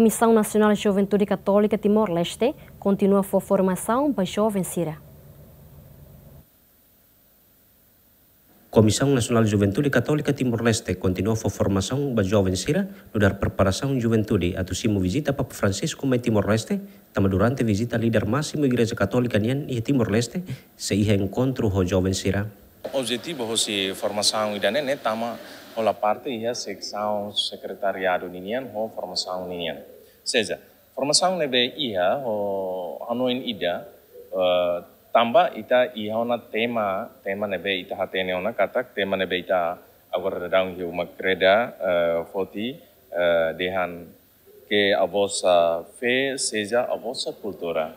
Comissão Nacional de Juventude Católica Timor-Leste continua sua formação para jovens Sira. Comissão Nacional de Juventude Católica Timor-Leste continua sua formação para jovens Sira no dar preparação juventude a simo visita Papa Francisco em Timor-Leste, também durante a visita líder máximo Igreja Católica Nian e Timor-Leste, se encontro com jovens Sira. O objetivo da formação é tama o la parte ia e secção secretariado ninian ho formação ninian. Seja, formação lebe ia ho anuin ida eh, tamba ita ia ona tema tema lebe ita hatene ona katak tema lebe ita agora redang hiu makreda eh, foti eh, dehan ke a Fe seja a Kultura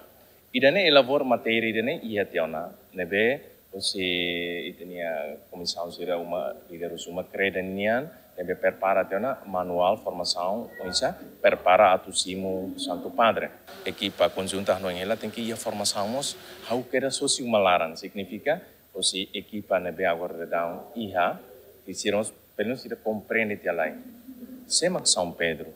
Ida ne elabor Materi ida ne ia tiona lebe Osi itania misalnya uma líder uma credenian yang prepara tena manual formação onça prepara a atusimo Santo Padre. Equipa conjunta no ela tem que ia formaçamos how que era socio malaran significa o si equipa nebe agora de down iha hicimos pelo menos ira compreende te alai. Semak São Pedro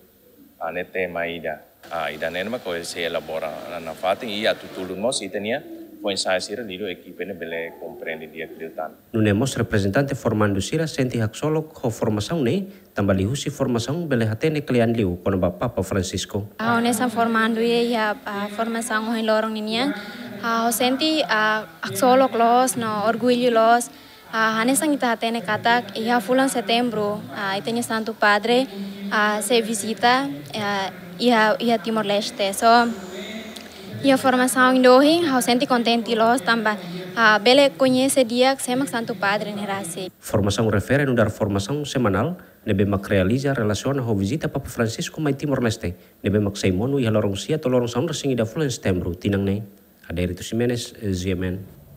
a ane tema ida. a ah, ida nenma ko se elabora na fatin ia tutulun mos itenia può saya l'ilo e chi pene beli comprende di atletan. Nune mos representante formando sira senti haksolok ho formasaun ne tambali husi formasaun bele hatene kalian liu kono ba Papa Francisco. Ah sa formando ye ya ah, formasaun ho lorong ya. Ah ho senti ah, haksolok los no orgullo los Uh, ah, sang kita hatene katak ya fulan setembro ah itenya santo padre ah se visita ya iha Timor Leste so Informação em Dohen, ausente contente los tamba. Ah, a bele conhece dia que semac Santo Padre nerace. Formação referendo da formação semanal, nebemak realiza relaciona ho visita Papa Francisco mai Timor Leste, nebemak seimonu ia lorong sia to lorong saundra singi da fulen stemru tinang nei. Ada itu Simenes, Ziemen.